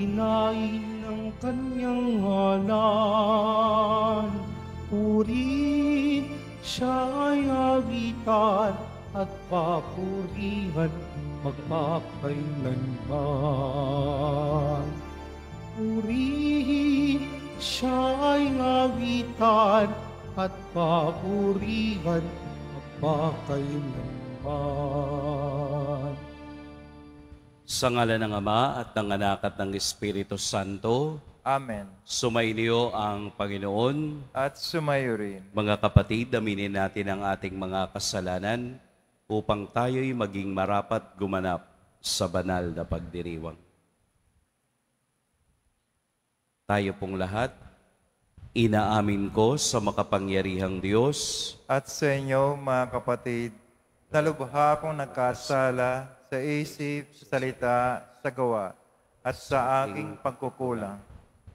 kinain ng kanyang hanan. Puri siya ay awitan at papurihan magpakailanman. Purihin siya ay awitan at papurihan magpakailanman. Sa ngala ng Ama at ng Anak at ng Espiritu Santo. Amen. Sumainyo ang Panginoon. At sumayo rin. Mga kapatid, aminin natin ang ating mga kasalanan upang tayo'y maging marapat gumanap sa banal na pagdiriwang. Tayo pong lahat, inaamin ko sa makapangyarihang Diyos at sa inyo mga kapatid, na lubha kong nagkasala sa isip, sa salita, sa gawa, at sa aking pagkukulang.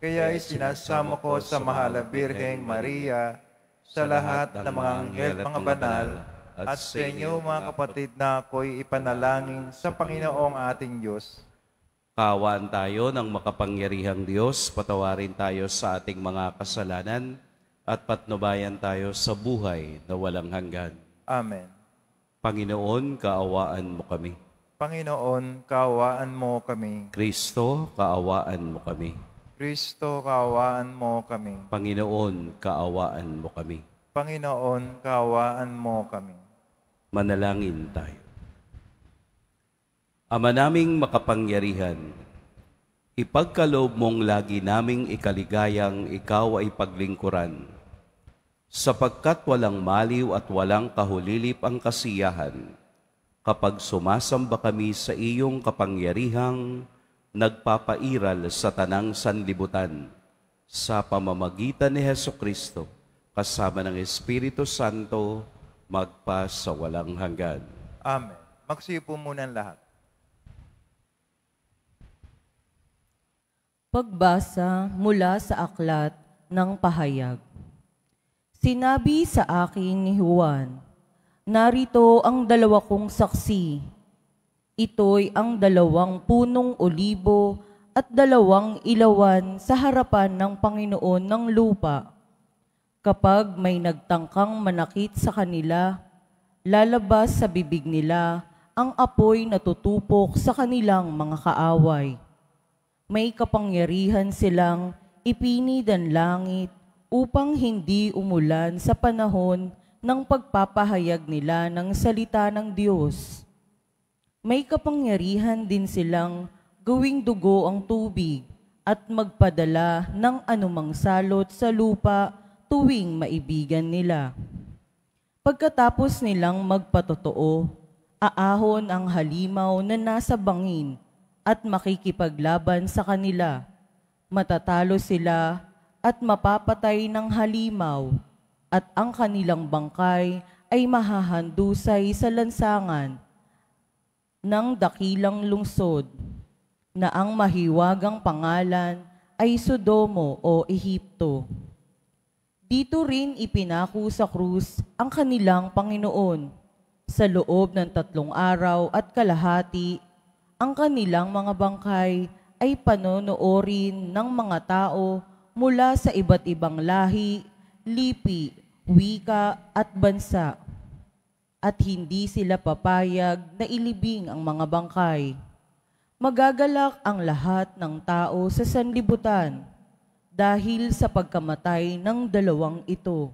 Kaya isinasamo ko sa Mahal Birheng Maria, sa lahat ng mga anghel, mga banal, at sa inyo mga kapatid na ako'y ipanalangin sa Panginoong ating Diyos. Kawan tayo ng makapangyarihang Diyos, patawarin tayo sa ating mga kasalanan, at patnubayan tayo sa buhay na walang hanggan. Amen. Panginoon, kaawaan mo kami. Panginoon, kaawaan mo kami. Kristo, kaawaan mo kami. Kristo, kaawaan mo kami. Panginoon, kaawaan mo kami. Panginoon, kaawaan mo kami. Manalangin tayo. Ama naming makapangyarihan, ipagkaloob mong lagi naming ikaligayang ikaw ay paglingkuran, sapagkat walang maliw at walang kahulilip ang kasiyahan, kapag sumasamba kami sa iyong kapangyarihang nagpapairal sa tanang sanlibutan sa pamamagitan ni Heso Kristo kasama ng Espiritu Santo magpa sa walang hanggan. Amen. Magsiyo po muna ang lahat. Pagbasa mula sa aklat ng pahayag. Sinabi sa akin ni Juan, Narito ang dalawa kong saksi. Ito'y ang dalawang punong olibo at dalawang ilawan sa harapan ng Panginoon ng lupa. Kapag may nagtangkang manakit sa kanila, lalabas sa bibig nila ang apoy na tutupok sa kanilang mga kaaway. May kapangyarihan silang ipinid ang langit upang hindi umulan sa panahon ng pagpapahayag nila ng salita ng Diyos. May kapangyarihan din silang gawing dugo ang tubig at magpadala ng anumang salot sa lupa tuwing maibigan nila. Pagkatapos nilang magpatotoo, aahon ang halimaw na nasa bangin at makikipaglaban sa kanila. Matatalo sila at mapapatay ng halimaw at ang kanilang bangkay ay mahahandusay sa lansangan ng dakilang lungsod na ang mahiwagang pangalan ay Sodomo o Ehipto. Dito rin ipinako sa krus ang kanilang Panginoon. Sa loob ng tatlong araw at kalahati, ang kanilang mga bangkay ay panonoorin ng mga tao mula sa iba't ibang lahi, lipi, wika at bansa at hindi sila papayag na ilibing ang mga bangkay. Magagalak ang lahat ng tao sa sanlibutan dahil sa pagkamatay ng dalawang ito.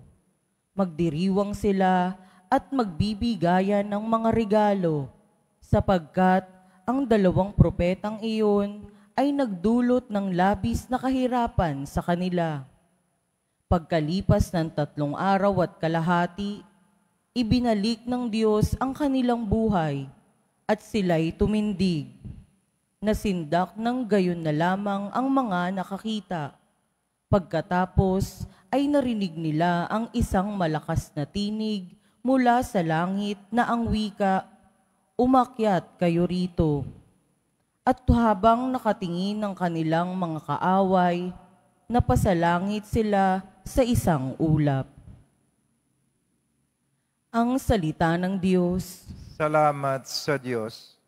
Magdiriwang sila at magbibigayan ng mga regalo sapagkat ang dalawang propetang iyon ay nagdulot ng labis na kahirapan sa kanila Pagkalipas ng tatlong araw at kalahati, ibinalik ng Diyos ang kanilang buhay at sila'y tumindig. Nasindak ng gayon na lamang ang mga nakakita. Pagkatapos ay narinig nila ang isang malakas na tinig mula sa langit na ang wika, Umakyat kayo rito. At habang nakatingin ng kanilang mga kaaway, napasalangit sila sa isang ulap. Ang salita ng Diyos. Salamat sa Diyos.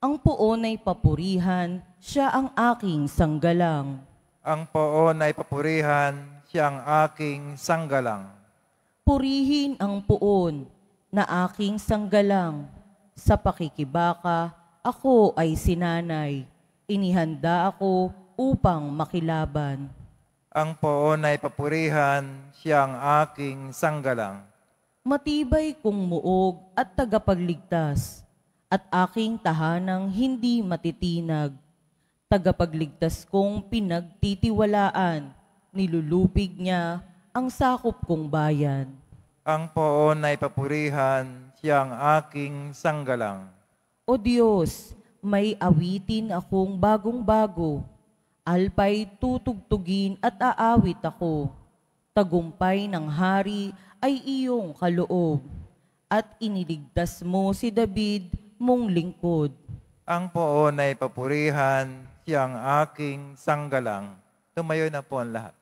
Ang poon ay papurihan, siya ang aking sanggalang. Ang poon ay papurihan, siya ang aking sanggalang. Purihin ang poon na aking sanggalang. Sa pakikibaka, ako ay sinanay. Inihanda ako upang makilaban. Ang poon ay papurihan, siyang aking sanggalang. Matibay kong muog at tagapagligtas, at aking tahanang hindi matitinag. Tagapagligtas kong pinagtitiwalaan, nilulupig niya ang sakop kong bayan. Ang poon ay papurihan, siyang aking sanggalang. O Diyos, may awitin akong bagong-bago Alpay tutugtugin at aawit ako. Tagumpay ng hari ay iyong kaloob. At iniligtas mo si David mong lingkod. Ang poon ay papurihan, siyang aking sanggalang. Tumayo na po ang lahat.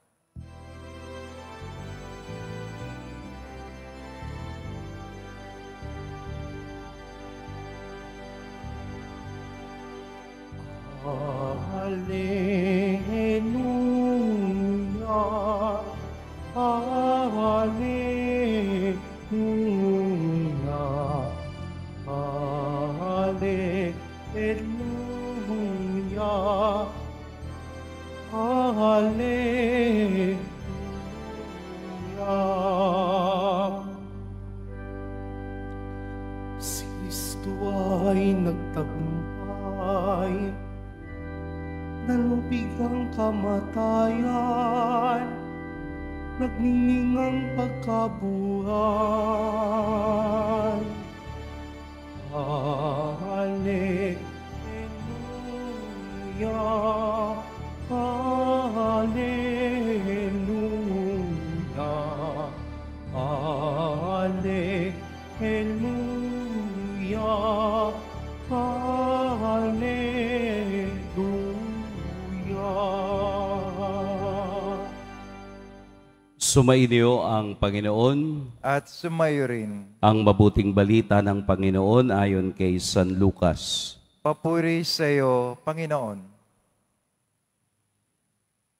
Sumainyo ang Panginoon at sumayo rin ang mabuting balita ng Panginoon ayon kay San Lucas. Papuri sa iyo, Panginoon.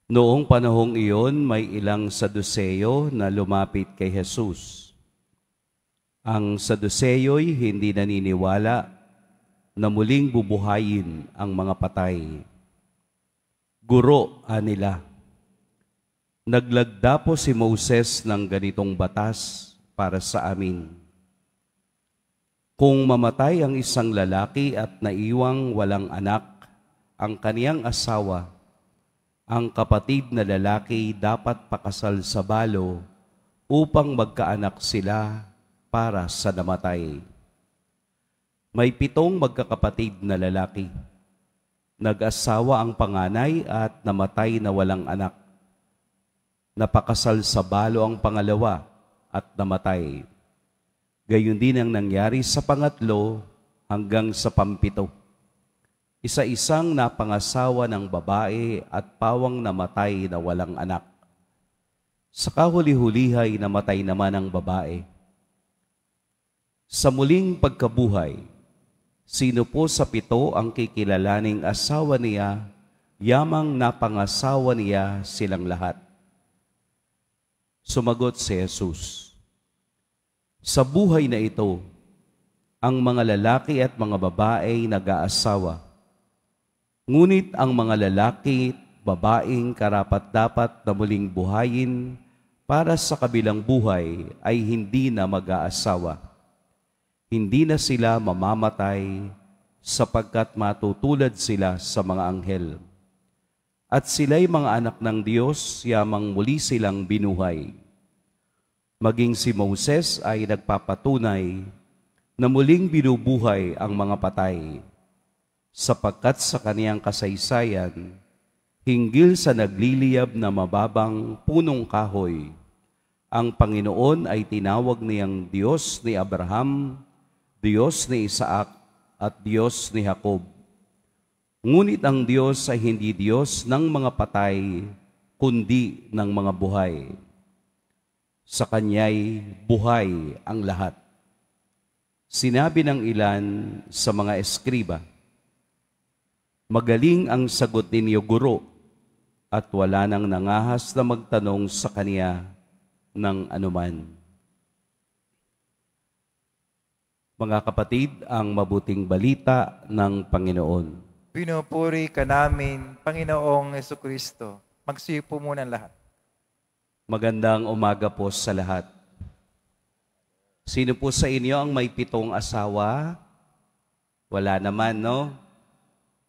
Noong panahong iyon, may ilang saduseyo na lumapit kay Jesus. Ang saduseyo'y hindi naniniwala na muling bubuhayin ang mga patay. Guro, anila. nila Naglagda po si Moses ng ganitong batas para sa amin. Kung mamatay ang isang lalaki at naiwang walang anak, ang kaniyang asawa, ang kapatid na lalaki dapat pakasal sa balo upang magkaanak sila para sa namatay. May pitong magkakapatid na lalaki. Nag-asawa ang panganay at namatay na walang anak napakasal sa balo ang pangalawa at namatay. Gayun din ang nangyari sa pangatlo hanggang sa pampito. Isa-isang napangasawa ng babae at pawang namatay na walang anak. Sa kahuli-hulihay namatay naman ang babae. Sa muling pagkabuhay, sino po sa pito ang kikilalaning asawa niya, yamang napangasawa niya silang lahat. Sumagot si Jesus, Sa buhay na ito, ang mga lalaki at mga babae nag-aasawa. Ngunit ang mga lalaki at babaeng karapat-dapat na muling buhayin para sa kabilang buhay ay hindi na mag-aasawa. Hindi na sila mamamatay sapagkat matutulad sila sa mga anghel at sila'y mga anak ng Diyos, yamang muli silang binuhay. Maging si Moses ay nagpapatunay na muling binubuhay ang mga patay, sapagkat sa kaniyang kasaysayan, hinggil sa nagliliyab na mababang punong kahoy, ang Panginoon ay tinawag niyang Diyos ni Abraham, Diyos ni Isaac, at Diyos ni Jacob Ngunit ang Diyos ay hindi Diyos ng mga patay, kundi ng mga buhay. Sa Kanya'y buhay ang lahat. Sinabi ng ilan sa mga eskriba, Magaling ang sagot ninyo, Guro, at wala nang nangahas na magtanong sa Kanya ng anuman. Mga kapatid, ang mabuting balita ng Panginoon. Pinupuri ka namin, Panginoong Yeso Kristo. Magsiyo po muna lahat. Magandang umaga po sa lahat. Sino po sa inyo ang may pitong asawa? Wala naman, no?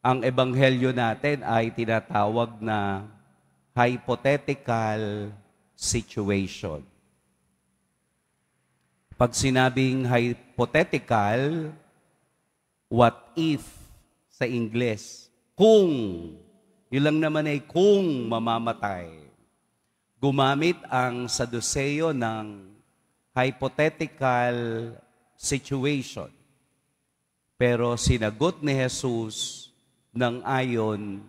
Ang ebanghelyo natin ay tinatawag na hypothetical situation. Pag sinabing hypothetical, what if sa Ingles. Kung, yun lang naman ay kung mamamatay. Gumamit ang Saduseo ng hypothetical situation. Pero sinagot ni Jesus ng ayon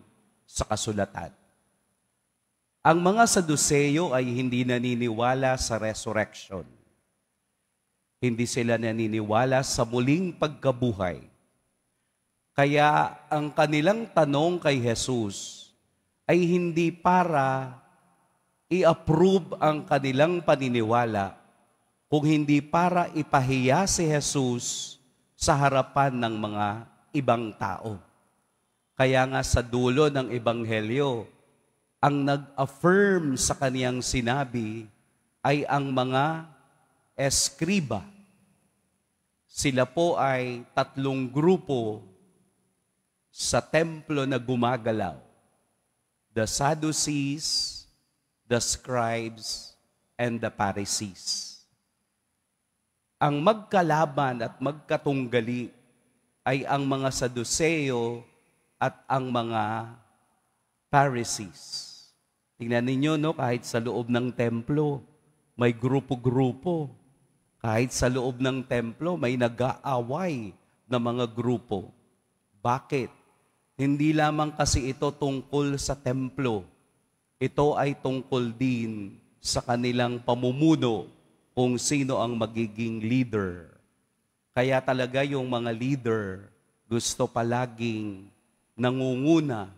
sa kasulatan. Ang mga Saduseo ay hindi naniniwala sa resurrection. Hindi sila naniniwala sa muling pagkabuhay. Kaya ang kanilang tanong kay Jesus ay hindi para i-approve ang kanilang paniniwala, kung hindi para ipahiya si Jesus sa harapan ng mga ibang tao. Kaya nga sa dulo ng Ebanghelyo, ang nag-affirm sa kaniyang sinabi ay ang mga eskriba. Sila po ay tatlong grupo sa templo na gumagalaw, the Sadducees, the scribes, and the Pharisees. Ang magkalaban at magkatunggali ay ang mga Saduceo at ang mga Pharisees. Tingnan ninyo, no, kahit sa loob ng templo, may grupo-grupo. Kahit sa loob ng templo, may nag-aaway na mga grupo. Bakit? Hindi lamang kasi ito tungkol sa templo. Ito ay tungkol din sa kanilang pamumuno kung sino ang magiging leader. Kaya talaga yung mga leader gusto palaging nangunguna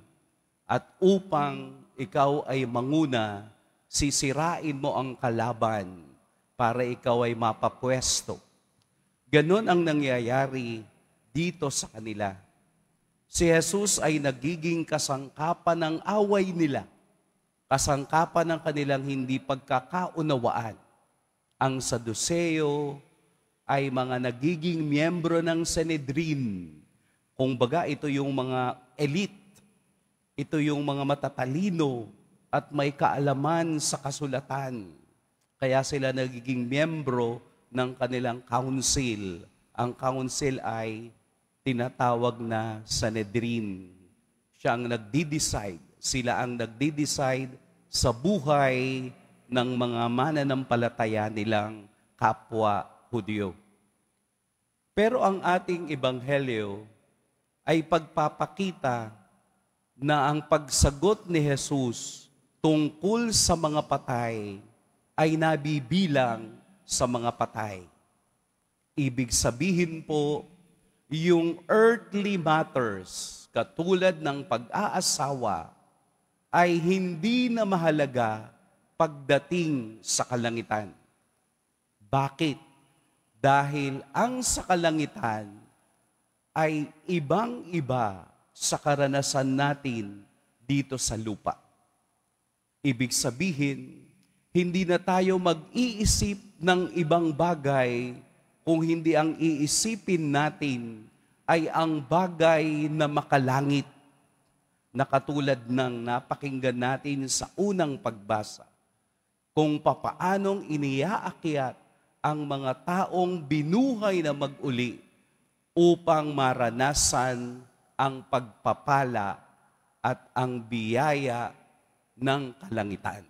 at upang ikaw ay manguna, sisirain mo ang kalaban para ikaw ay mapapwesto. Ganon ang nangyayari dito sa kanila. Si Jesus ay nagiging kasangkapan ng away nila, kasangkapan ng kanilang hindi pagkakaunawaan. Ang Saduseo ay mga nagiging miyembro ng Sanedrin. Kung baga, ito yung mga elite, ito yung mga matatalino at may kaalaman sa kasulatan. Kaya sila nagiging miyembro ng kanilang council. Ang council ay tinatawag na Sanedrin. Siya ang nagdi-decide. Sila ang nagdi-decide sa buhay ng mga mananampalataya nilang kapwa Hudyo. Pero ang ating ebanghelyo ay pagpapakita na ang pagsagot ni Jesus tungkol sa mga patay ay nabibilang sa mga patay. Ibig sabihin po, yung earthly matters, katulad ng pag-aasawa, ay hindi na mahalaga pagdating sa kalangitan. Bakit? Dahil ang sa kalangitan ay ibang-iba sa karanasan natin dito sa lupa. Ibig sabihin, hindi na tayo mag-iisip ng ibang bagay kung hindi ang iisipin natin ay ang bagay na makalangit na katulad ng napakinggan natin sa unang pagbasa kung papaanong iniaakyat ang mga taong binuhay na maguli upang maranasan ang pagpapala at ang biyaya ng kalangitan.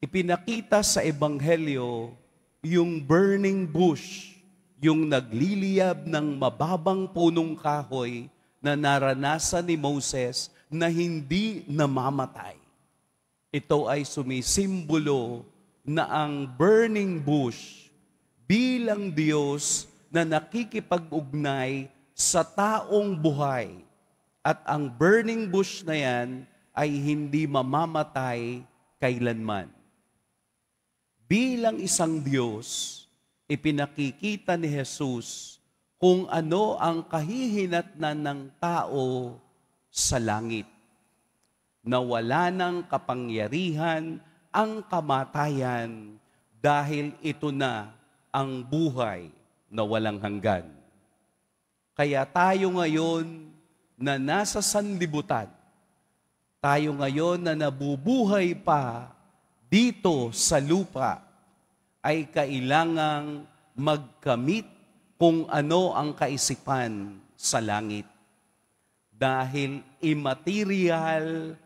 Ipinakita sa Ebanghelyo yung burning bush, yung nagliliyab ng mababang punong kahoy na naranasan ni Moses na hindi namamatay. Ito ay sumisimbolo na ang burning bush bilang Diyos na nakikipag-ugnay sa taong buhay. At ang burning bush na yan ay hindi mamamatay kailanman bilang isang Diyos, ipinakikita ni Jesus kung ano ang kahihinatnan ng tao sa langit. Na wala ng kapangyarihan ang kamatayan dahil ito na ang buhay na walang hanggan. Kaya tayo ngayon na nasa sanlibutan, tayo ngayon na nabubuhay pa dito sa lupa ay kailangang magkamit kung ano ang kaisipan sa langit. Dahil immaterial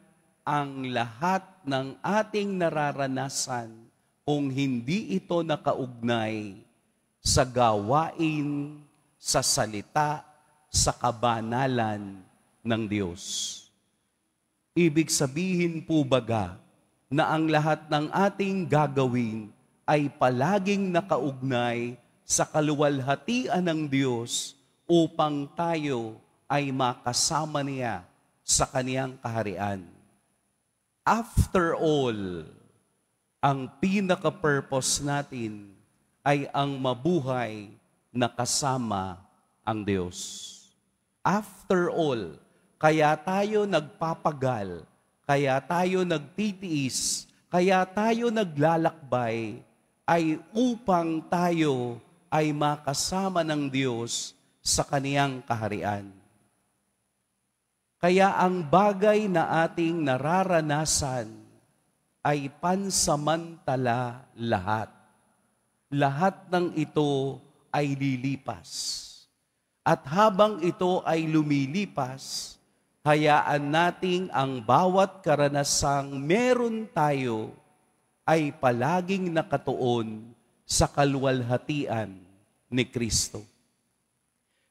ang lahat ng ating nararanasan kung hindi ito nakaugnay sa gawain, sa salita, sa kabanalan ng Diyos. Ibig sabihin po baga, na ang lahat ng ating gagawin ay palaging nakaugnay sa kaluwalhatian ng Diyos upang tayo ay makasama niya sa kaniyang kaharian. After all, ang pinaka-purpose natin ay ang mabuhay na kasama ang Diyos. After all, kaya tayo nagpapagal kaya tayo nagtitiis, kaya tayo naglalakbay, ay upang tayo ay makasama ng Diyos sa kaniyang kaharian. Kaya ang bagay na ating nararanasan ay pansamantala lahat. Lahat ng ito ay lilipas. At habang ito ay lumilipas, hayaan nating ang bawat karanasang meron tayo ay palaging nakatuon sa kalwalhatian ni Kristo.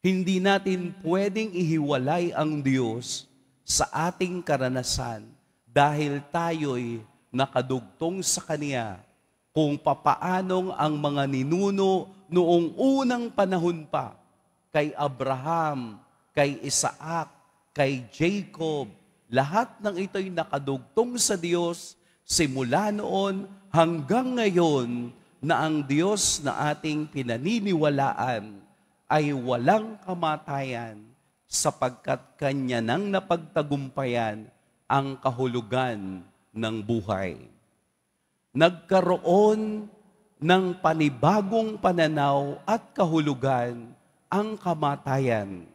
Hindi natin pwedeng ihiwalay ang Diyos sa ating karanasan dahil tayo'y nakadugtong sa Kanya kung papaanong ang mga ninuno noong unang panahon pa kay Abraham, kay Isaac, kay Jacob. Lahat ng ito'y nakadugtong sa Diyos simula noon hanggang ngayon na ang Diyos na ating pinaniniwalaan ay walang kamatayan sapagkat Kanya nang napagtagumpayan ang kahulugan ng buhay. Nagkaroon ng panibagong pananaw at kahulugan ang kamatayan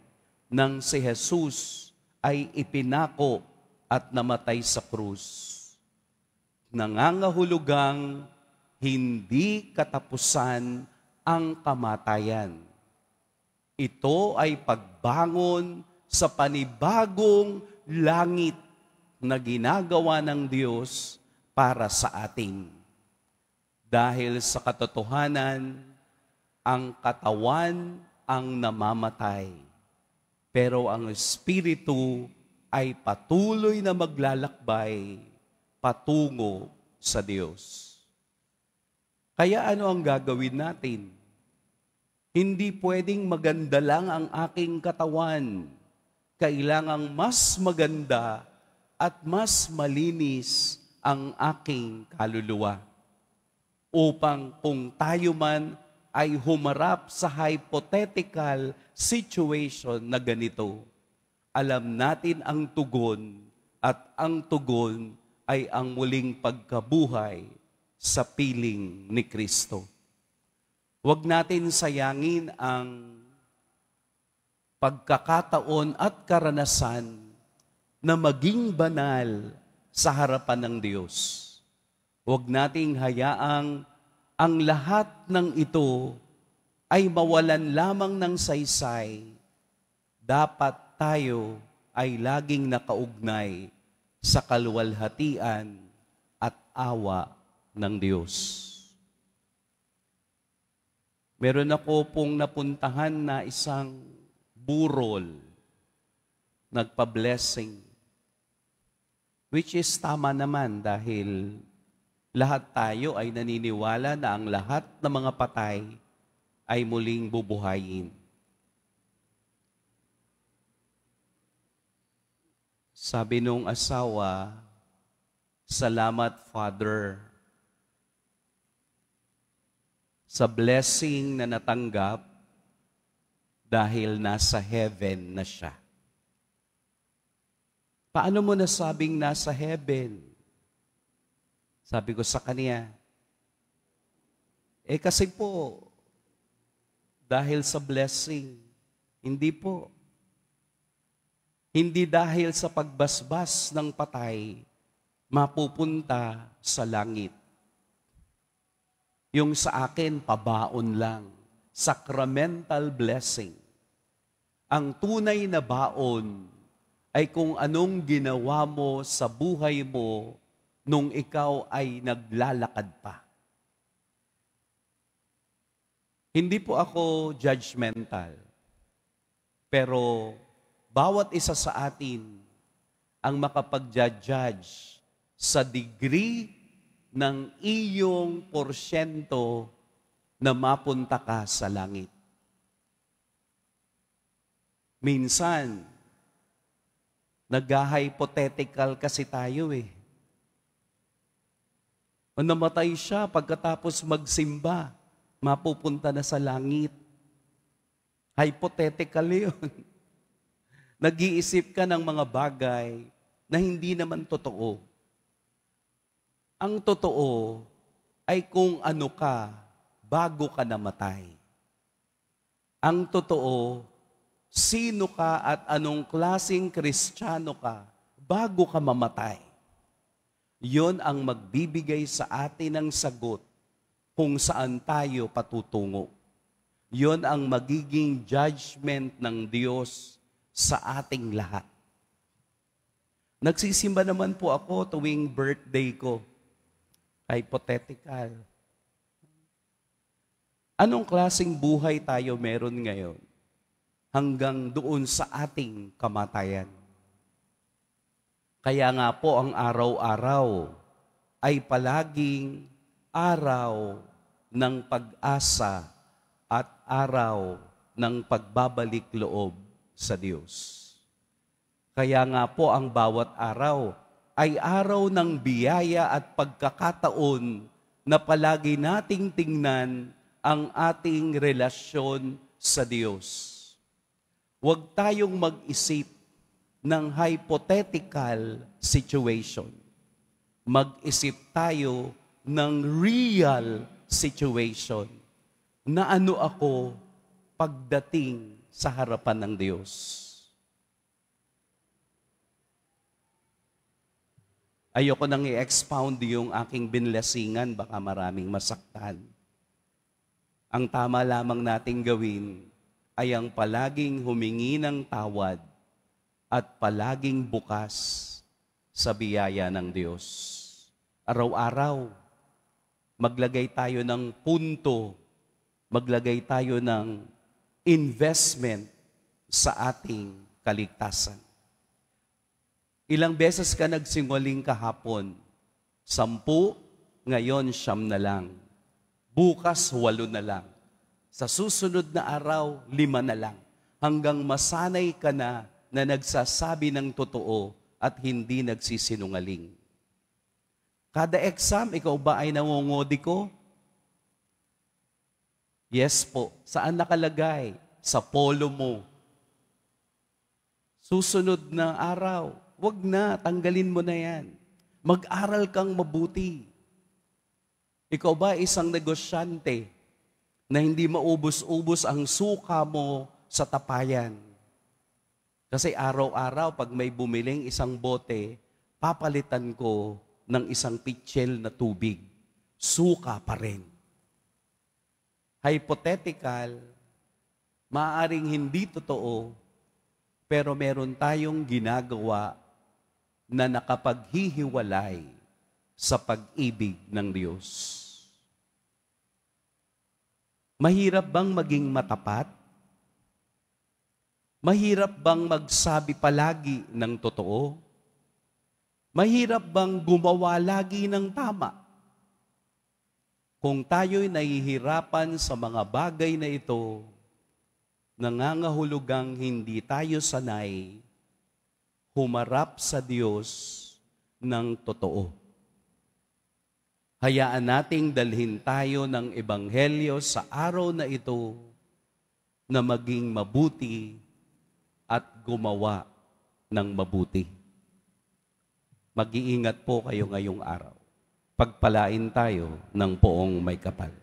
ng si Jesus ay ipinako at namatay sa krus. Nangangahulugang hindi katapusan ang kamatayan. Ito ay pagbangon sa panibagong langit na ginagawa ng Diyos para sa atin. Dahil sa katotohanan, ang katawan ang namamatay pero ang Espiritu ay patuloy na maglalakbay patungo sa Diyos. Kaya ano ang gagawin natin? Hindi pwedeng maganda lang ang aking katawan. Kailangang mas maganda at mas malinis ang aking kaluluwa. Upang kung tayo man ay humarap sa hypothetical situation na ganito. Alam natin ang tugon at ang tugon ay ang muling pagkabuhay sa piling ni Kristo. Huwag natin sayangin ang pagkakataon at karanasan na maging banal sa harapan ng Diyos. Huwag nating hayaang ang lahat ng ito ay mawalan lamang ng saysay, dapat tayo ay laging nakaugnay sa kalwalhatian at awa ng Diyos. Meron ako pong napuntahan na isang burol, nagpa-blessing, which is tama naman dahil lahat tayo ay naniniwala na ang lahat ng mga patay ay muling bubuhayin. Sabi nung asawa, Salamat, Father, sa blessing na natanggap dahil nasa heaven na siya. Paano mo nasabing nasa heaven? Sabi ko sa kanya, eh kasi po, dahil sa blessing, hindi po. Hindi dahil sa pagbasbas ng patay, mapupunta sa langit. Yung sa akin, pabaon lang. Sacramental blessing. Ang tunay na baon ay kung anong ginawa mo sa buhay mo nung ikaw ay naglalakad pa. Hindi po ako judgmental. Pero bawat isa sa atin ang makapag-judge sa degree ng iyong porsyento na mapunta ka sa langit. Minsan, nag-hypothetical kasi tayo eh. O namatay siya pagkatapos magsimba, mapupunta na sa langit. Hypothetically yun. Nag-iisip ka ng mga bagay na hindi naman totoo. Ang totoo ay kung ano ka bago ka namatay. Ang totoo, sino ka at anong klasing kristyano ka bago ka mamatay. Yun ang magbibigay sa atin ng sagot kung saan tayo patutungo. Yun ang magiging judgment ng Diyos sa ating lahat. Nagsisimba naman po ako tuwing birthday ko. Hypothetical. Anong klasing buhay tayo meron ngayon hanggang doon sa ating kamatayan? Kaya nga po ang araw-araw ay palaging araw ng pag-asa at araw ng pagbabalik loob sa Diyos. Kaya nga po ang bawat araw ay araw ng biyaya at pagkakataon na palagi nating tingnan ang ating relasyon sa Diyos. Huwag tayong mag-isip ng hypothetical situation. Mag-isip tayo ng real situation na ano ako pagdating sa harapan ng Diyos. Ayoko nang i-expound yung aking binlasingan, baka maraming masaktan. Ang tama lamang nating gawin ay ang palaging humingi ng tawad at palaging bukas sa biyaya ng Diyos. Araw-araw, maglagay tayo ng punto, maglagay tayo ng investment sa ating kaligtasan. Ilang beses ka nagsinwaling kahapon? Sampu, ngayon siyam na lang. Bukas, walo na lang. Sa susunod na araw, lima na lang. Hanggang masanay ka na na nagsasabi ng totoo at hindi nagsisinungaling. Kada exam, ikaw ba ay nangungodi ko? Yes po. Saan nakalagay? Sa polo mo. Susunod na araw, wag na, tanggalin mo na yan. Mag-aral kang mabuti. Ikaw ba isang negosyante na hindi maubos-ubos ang suka mo sa tapayan? Kasi araw-araw, pag may bumiling isang bote, papalitan ko ng isang pitchel na tubig. Suka pa rin. Hypothetical, maaring hindi totoo, pero meron tayong ginagawa na nakapaghihiwalay sa pag-ibig ng Diyos. Mahirap bang maging matapat? Mahirap bang magsabi palagi ng totoo? Mahirap bang gumawa lagi ng tama? Kung tayo'y nahihirapan sa mga bagay na ito, nangangahulugang hindi tayo sanay humarap sa Diyos ng totoo. Hayaan nating dalhin tayo ng Ebanghelyo sa araw na ito na maging mabuti at gumawa ng mabuti. Mag-iingat po kayo ngayong araw. Pagpalain tayo ng poong may kapal.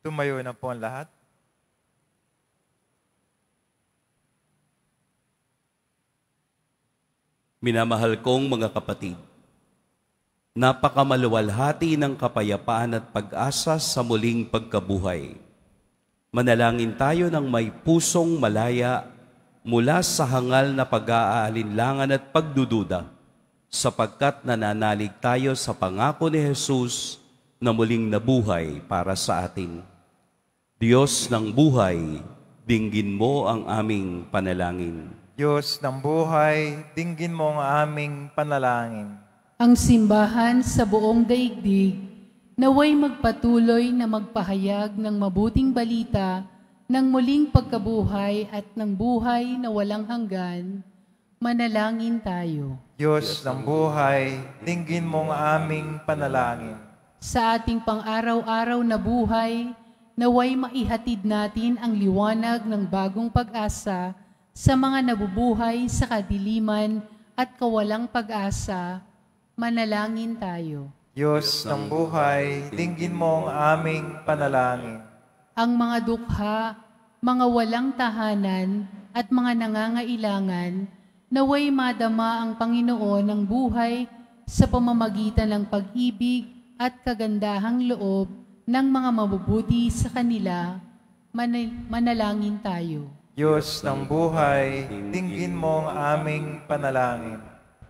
Tumayo na po ang lahat. Minamahal kong mga kapatid, napakamaluwalhati ng kapayapaan at pag-asa sa muling pagkabuhay Manalangin tayo ng may pusong malaya mula sa hangal na pag-aalinlangan at pagdududa, sapagkat nananalig tayo sa pangako ni Jesus na muling nabuhay para sa atin. Diyos ng buhay, dinggin mo ang aming panalangin. Diyos ng buhay, dinggin mo ang aming panalangin. Ang simbahan sa buong daigdig naway magpatuloy na magpahayag ng mabuting balita ng muling pagkabuhay at ng buhay na walang hanggan, manalangin tayo. Diyos ng buhay, dinggin mong aming panalangin. Sa ating pang-araw-araw na buhay, naway maihatid natin ang liwanag ng bagong pag-asa sa mga nabubuhay sa kadiliman at kawalang pag-asa, manalangin tayo. Diyos ng buhay, dinggin mo ang aming panalangin. Ang mga dukha, mga walang tahanan, at mga nangangailangan, naway madama ang Panginoon ng buhay sa pamamagitan ng pag-ibig at kagandahang loob ng mga mabubuti sa kanila, manalangin tayo. Diyos ng buhay, dinggin mo ang aming panalangin.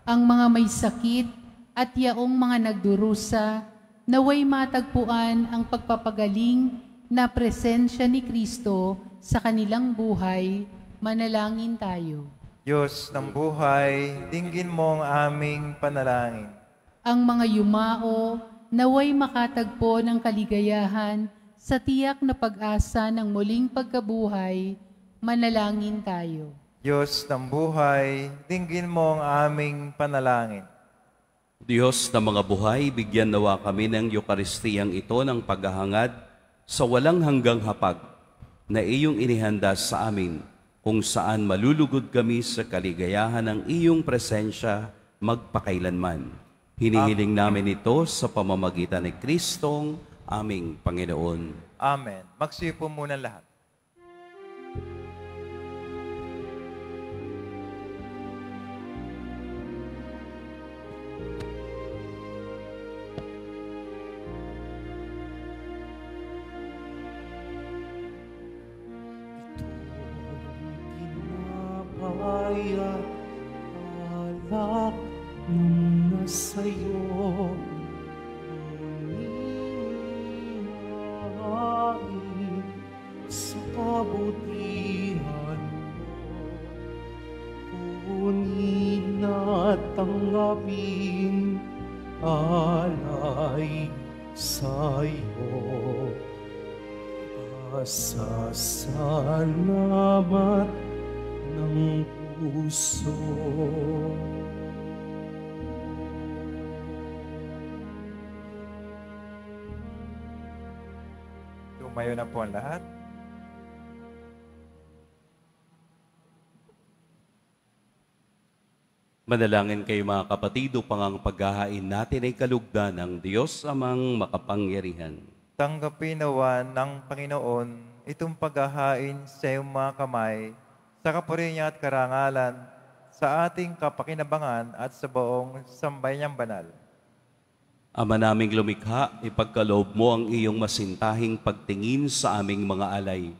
Ang mga may sakit, at yaong mga nagdurusa, naway matagpuan ang pagpapagaling na presensya ni Kristo sa kanilang buhay, manalangin tayo. Diyos ng buhay, dinggin mo ang aming panalangin. Ang mga yumao, naway makatagpo ng kaligayahan sa tiyak na pag-asa ng muling pagkabuhay, manalangin tayo. Diyos ng buhay, dinggin mo ang aming panalangin Diyos na mga buhay, bigyan nawa kami ng Eukaristiyang ito ng paghahangad sa walang hanggang hapag na iyong inihanda sa amin, kung saan malulugod kami sa kaligayahan ng iyong presensya magpakailanman. Hinihiling namin ito sa pamamagitan ni Kristong aming Panginoon. Amen. Magsipo muna lahat. warrior na po ang lahat. Manalangin kayo mga kapatid upang ang paghahain natin ay kalugda ng Diyos amang makapangyarihan. Tanggapin nawa ng Panginoon itong paghahain sa iyong mga kamay sa kapuri at karangalan sa ating kapakinabangan at sa buong sambay niyang banal. Ama naming lumikha, ipagkaloob mo ang iyong masintahing pagtingin sa aming mga alay,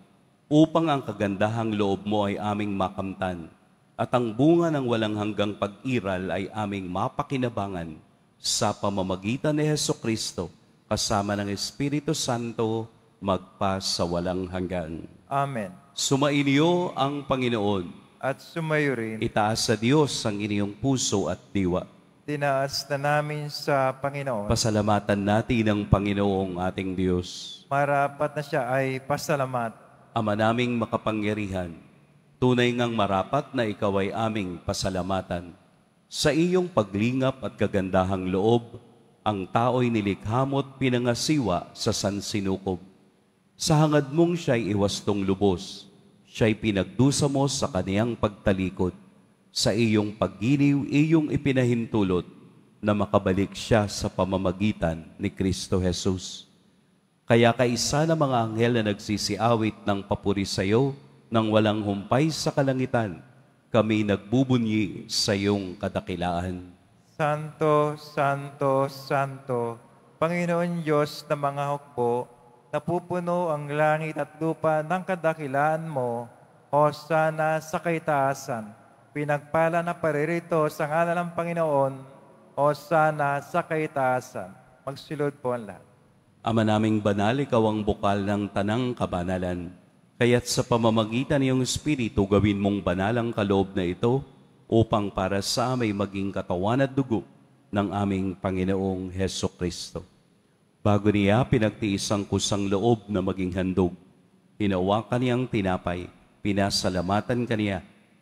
upang ang kagandahang loob mo ay aming makamtan, at ang bunga ng walang hanggang pag-iral ay aming mapakinabangan sa pamamagitan ni Heso Kristo, kasama ng Espiritu Santo, magpa sa walang hanggan. Amen. Sumainyo ang Panginoon. At sumayo rin. Itaas sa Diyos ang inyong puso at diwa tinaas na namin sa Panginoon. Pasalamatan natin ang Panginoong ating Diyos. Marapat na siya ay pasalamat. Ama naming makapangyarihan, tunay ngang marapat na ikaw ay aming pasalamatan. Sa iyong paglingap at kagandahang loob, ang tao'y nilikhamot pinangasiwa sa sansinukob. Sa hangad mong siya'y iwastong lubos, siya'y pinagdusa mo sa kaniyang pagtalikod sa iyong paggiliw, iyong ipinahintulot na makabalik siya sa pamamagitan ni Kristo Jesus. Kaya kaisa ng mga anghel na nagsisiawit ng papuri sa iyo nang walang humpay sa kalangitan, kami nagbubunyi sa iyong kadakilaan. Santo, Santo, Santo, Panginoon Diyos ng mga hukbo, napupuno ang langit at lupa ng kadakilaan mo, Hosana sa kaitaasan pinagpala na paririto sa ngala ng Panginoon o sana sa kaitaasan. Magsilod po ang lahat. Ama naming banal, ikaw ang bukal ng tanang kabanalan. Kaya't sa pamamagitan ng iyong Espiritu, gawin mong banal ang kaloob na ito upang para sa amay maging katawan at dugo ng aming Panginoong Heso Kristo. Bago niya pinagtiis ang kusang loob na maging handog, hinawakan niyang tinapay, pinasalamatan kaniya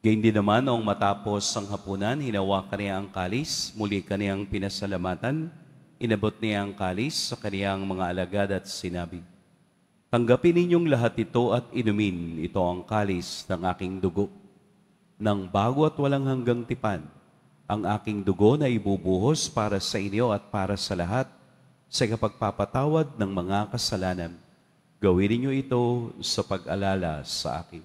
Gayun din naman, noong matapos ang hapunan, hinawakan niya ang kalis, muli kaniyang pinasalamatan, inabot niya ang kalis sa kaniyang mga alagad at sinabi, Tanggapin ninyong lahat ito at inumin ito ang kalis ng aking dugo. Nang bago at walang hanggang tipan, ang aking dugo na ibubuhos para sa inyo at para sa lahat sa kapagpapatawad ng mga kasalanan. Gawin ninyo ito sa pag-alala sa akin.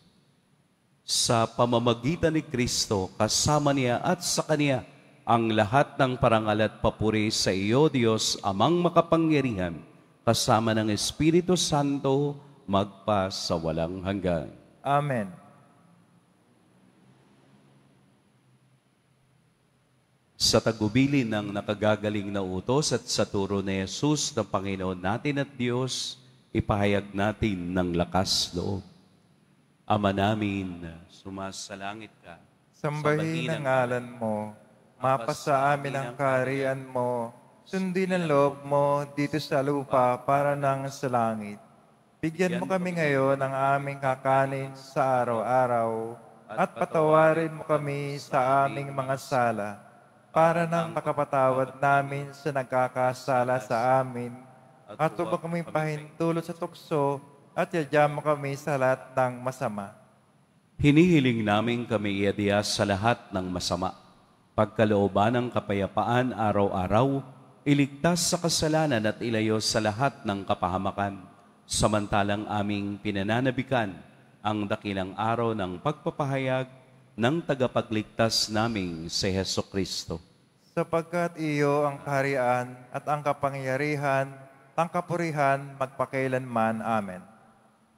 sa pamamagitan ni Kristo, kasama niya at sa Kanya, ang lahat ng parangal at papuri sa iyo, Diyos, amang makapangyarihan, kasama ng Espiritu Santo, magpa sa walang hanggan. Amen. Sa tagubili ng nakagagaling na utos at sa turo ni Jesus ng Panginoon natin at Diyos, ipahayag natin ng lakas loob. Ama namin, sumasalangit ka. Sambahin ang ngalan mo, mapas amin ang kaharian mo, sundin ang loob mo dito sa lupa para nang sa langit. Bigyan mo kami ngayon ng aming kakanin sa araw-araw at patawarin mo kami sa aming mga sala para nang makapatawad namin sa nagkakasala sa amin at huwag kami pahintulot sa tukso at yadyamo kami sa lahat ng masama. Hinihiling namin kami iadya sa lahat ng masama. Pagkalooban ng kapayapaan araw-araw, iligtas sa kasalanan at ilayo sa lahat ng kapahamakan, samantalang aming pinananabikan ang dakilang araw ng pagpapahayag ng tagapagligtas naming si Heso Kristo. Sapagkat iyo ang kaharian at ang kapangyarihan, ang kapurihan magpakailanman. Amen.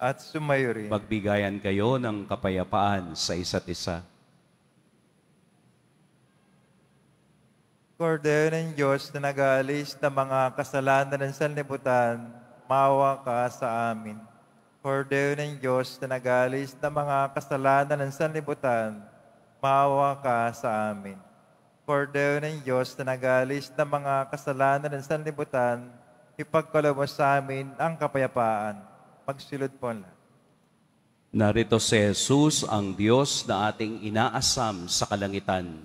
at sumayo rin. Magbigayan kayo ng kapayapaan sa isa't isa. Kordero ng Diyos na nag-aalis ng mga kasalanan ng sanlibutan, mawa ka sa amin. Kordero ng Diyos na nag-aalis ng mga kasalanan ng sanlibutan, mawa ka sa amin. Kordero ng Diyos na nag-aalis ng mga kasalanan ng sanlibutan, ipagkalabas sa amin ang kapayapaan. Pagsilod po ang Narito si Jesus, ang Diyos na ating inaasam sa kalangitan.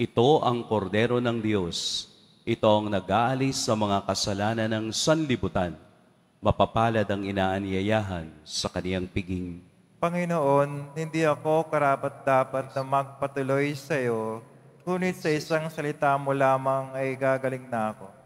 Ito ang kordero ng Diyos. Ito ang nag-aalis sa mga kasalanan ng sanlibutan. Mapapalad ang inaanyayahan sa kaniyang piging. Panginoon, hindi ako karapat-dapat na magpatuloy sa iyo, ngunit sa isang salita mo lamang ay gagaling na ako.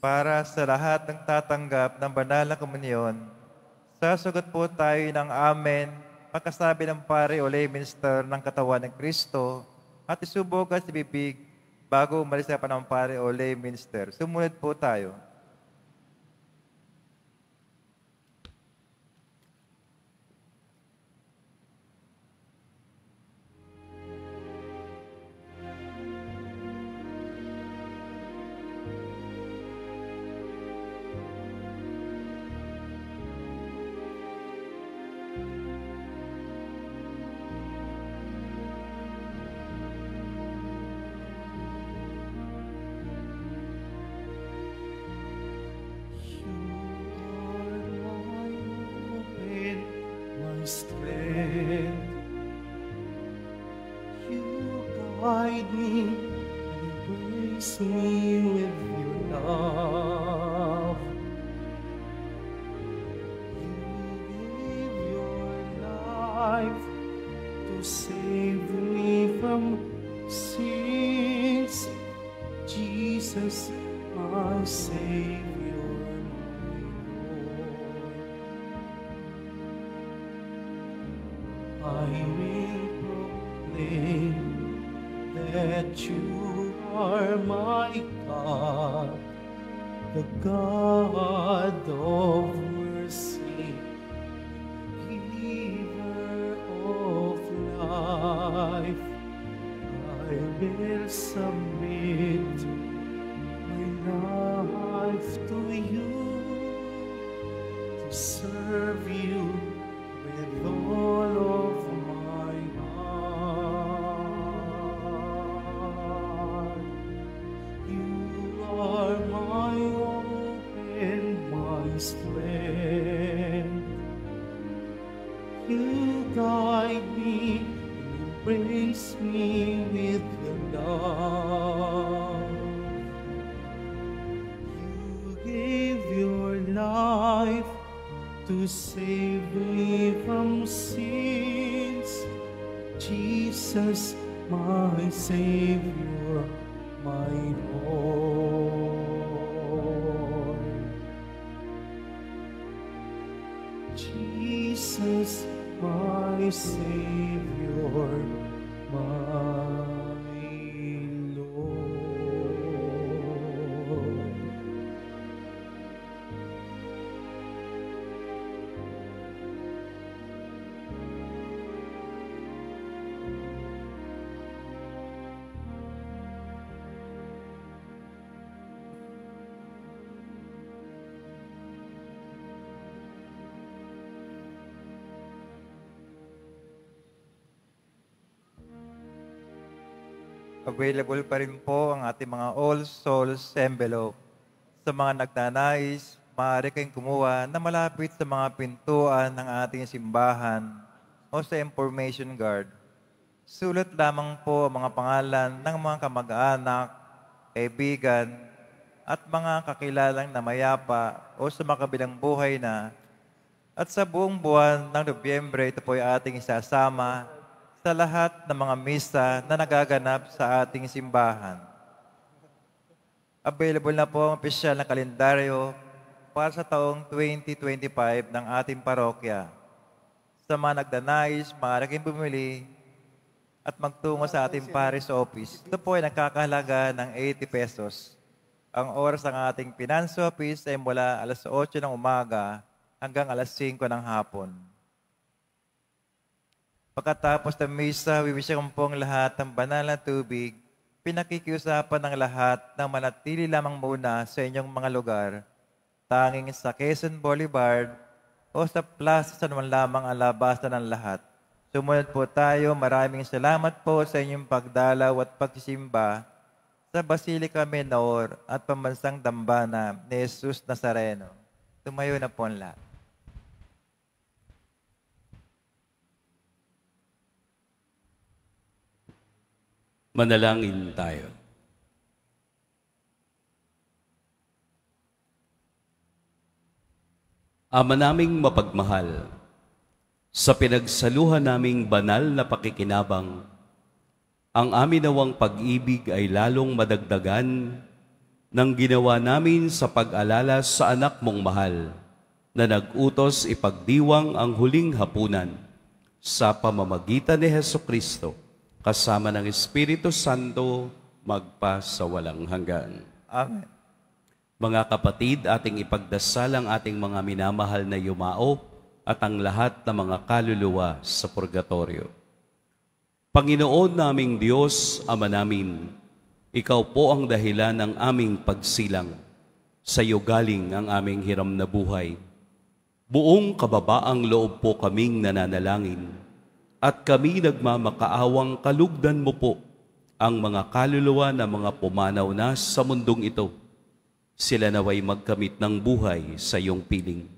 para sa lahat ng tatanggap ng banal na komunyon. Sasagot po tayo ng Amen, pagkasabi ng pare o lay minister ng katawan ng Kristo, at isubog at ibibig bago umalis sa panampare o lay minister. Sumunod po tayo. you are my God, the God of mercy, giver of life. I will submit. available pa rin po ang ating mga All Souls envelope. Sa mga nagtanais, maaari kayong kumuha na malapit sa mga pintuan ng ating simbahan o sa information guard. Sulat lamang po ang mga pangalan ng mga kamag-anak, kaibigan, at mga kakilalang namayapa o sa makabilang buhay na at sa buong buwan ng Nobyembre, ito po ay ating isasama sa lahat ng mga misa na nagaganap sa ating simbahan. Available na po ang opisyal na kalendaryo para sa taong 2025 ng ating parokya. Sa mga nagdanais, maaaring bumili at magtungo sa ating Paris office. Ito po ay nakakahalaga ng 80 pesos. Ang oras ng ating finance office ay mula alas 8 ng umaga hanggang alas 5 ng hapon. Pagkatapos ng misa, wiwisyakon po ang lahat ng banal na tubig. Pinakikiusapan ng lahat na manatili lamang muna sa inyong mga lugar, tanging sa Quezon Boulevard o sa plaza sa naman lamang alabasta ng lahat. Sumunod po tayo. Maraming salamat po sa inyong pagdalaw at pagsisimba sa Basilica Menor at Pambansang Dambana ni Jesus Nazareno. Tumayo na po ang lahat. Manalangin tayo. Ama naming mapagmahal, sa pinagsaluhan naming banal na pakikinabang, ang amin nawang pag-ibig ay lalong madagdagan ng ginawa namin sa pag-alala sa anak mong mahal na nag-utos ipagdiwang ang huling hapunan sa pamamagitan ni Heso Kristo kasama ng Espiritu Santo, magpa sa walang hanggan. Amen. Mga kapatid, ating ipagdasal ang ating mga minamahal na yumao at ang lahat ng mga kaluluwa sa purgatorio. Panginoon naming Diyos, Ama namin, Ikaw po ang dahilan ng aming pagsilang. Sa iyo galing ang aming hiram na buhay. Buong kababaang loob po kaming nananalangin at kami nagmamakaawang kalugdan mo po ang mga kaluluwa na mga pumanaw na sa mundong ito. Sila naway magkamit ng buhay sa iyong piling.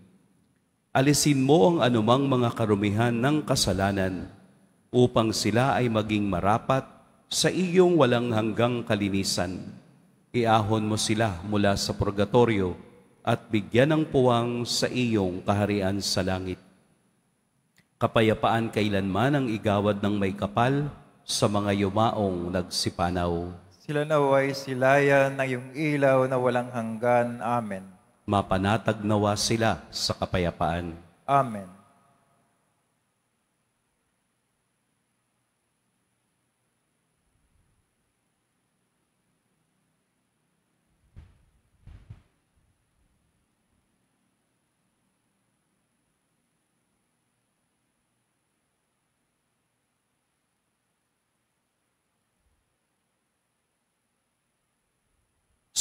Alisin mo ang anumang mga karumihan ng kasalanan upang sila ay maging marapat sa iyong walang hanggang kalinisan. Iahon mo sila mula sa purgatorio at bigyan ng puwang sa iyong kaharian sa langit kapayapaan kailanman ang igawad ng may kapal sa mga yumaong nagsipanaw. Sila naway silayan ng iyong ilaw na walang hanggan. Amen. Mapanatag nawa sila sa kapayapaan. Amen.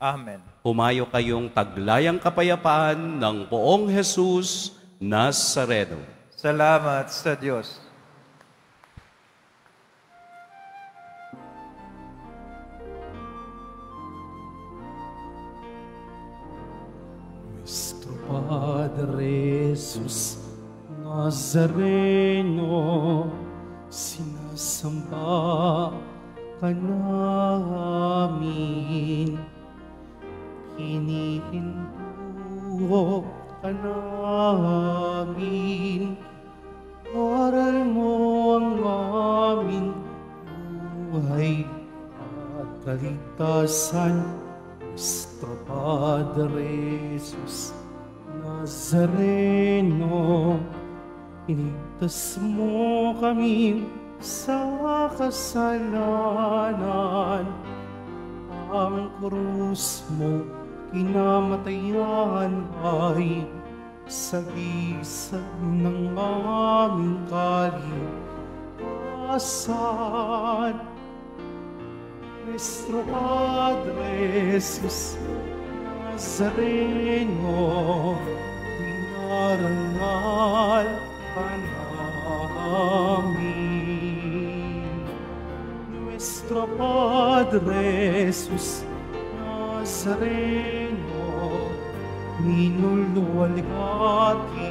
Amen. Humayo kayong taglayang kapayapaan ng poong Jesus Nazareno. Salamat sa Diyos. Nuestro Padre Jesus Nazareno, sinasamba ka namin. Initintuho ka namin, aral mo ang aming buhay at kaligtasan, Nuestro Padre Jesus Nazareno, iligtas mo kami sa kasalanan ang krus mo inamatayan ay sagisag ng aming kalikasan. Nuestro Padre Jesus Nazareno, inarangal ka namin. Nuestro Padre Jesus Nazareno, Nazareno, minuluwalhati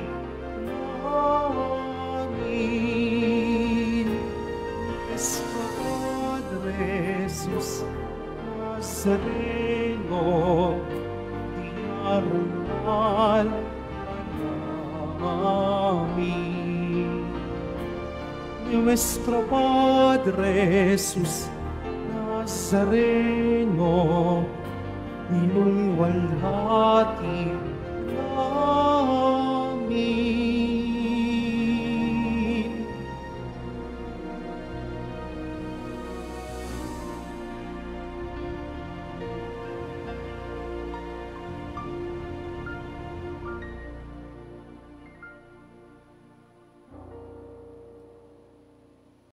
namin. Nuestro Padre Jesus Nazareno, dinarunal namin. Nuestro Padre Jesus Nazareno, inulwan hati